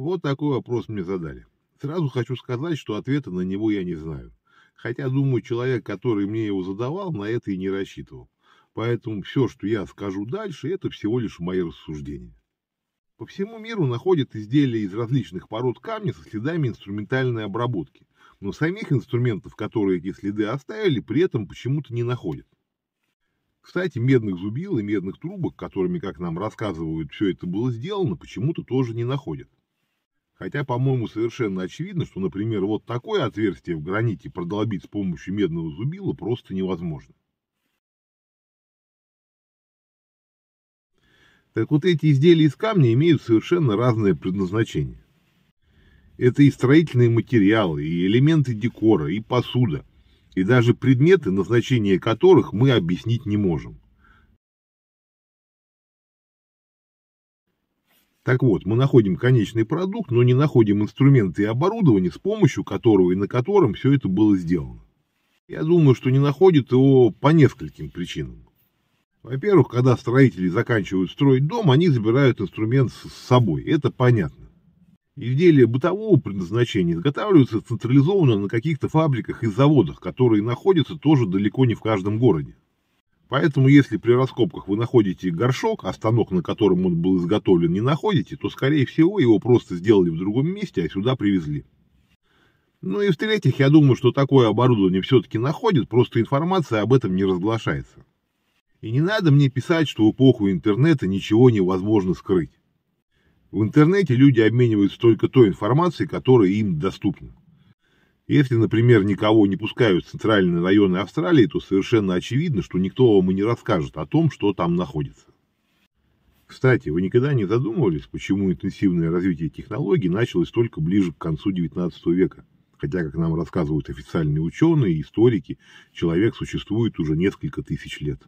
Вот такой вопрос мне задали. Сразу хочу сказать, что ответа на него я не знаю. Хотя, думаю, человек, который мне его задавал, на это и не рассчитывал. Поэтому все, что я скажу дальше, это всего лишь мои рассуждения. По всему миру находят изделия из различных пород камня со следами инструментальной обработки. Но самих инструментов, которые эти следы оставили, при этом почему-то не находят. Кстати, медных зубил и медных трубок, которыми, как нам рассказывают, все это было сделано, почему-то тоже не находят. Хотя, по-моему, совершенно очевидно, что, например, вот такое отверстие в граните продолбить с помощью медного зубила просто невозможно. Так вот эти изделия из камня имеют совершенно разное предназначение. Это и строительные материалы, и элементы декора, и посуда, и даже предметы, назначение которых мы объяснить не можем. Так вот, мы находим конечный продукт, но не находим инструменты и оборудование, с помощью которого и на котором все это было сделано. Я думаю, что не находят его по нескольким причинам. Во-первых, когда строители заканчивают строить дом, они забирают инструмент с собой. Это понятно. Изделия бытового предназначения изготавливаются централизованно на каких-то фабриках и заводах, которые находятся тоже далеко не в каждом городе. Поэтому, если при раскопках вы находите горшок, а станок, на котором он был изготовлен, не находите, то, скорее всего, его просто сделали в другом месте, а сюда привезли. Ну и в-третьих, я думаю, что такое оборудование все-таки находят, просто информация об этом не разглашается. И не надо мне писать, что в эпоху интернета ничего невозможно скрыть. В интернете люди обмениваются только той информацией, которая им доступна. Если, например, никого не пускают в центральные районы Австралии, то совершенно очевидно, что никто вам и не расскажет о том, что там находится. Кстати, вы никогда не задумывались, почему интенсивное развитие технологий началось только ближе к концу XIX века? Хотя, как нам рассказывают официальные ученые и историки, человек существует уже несколько тысяч лет.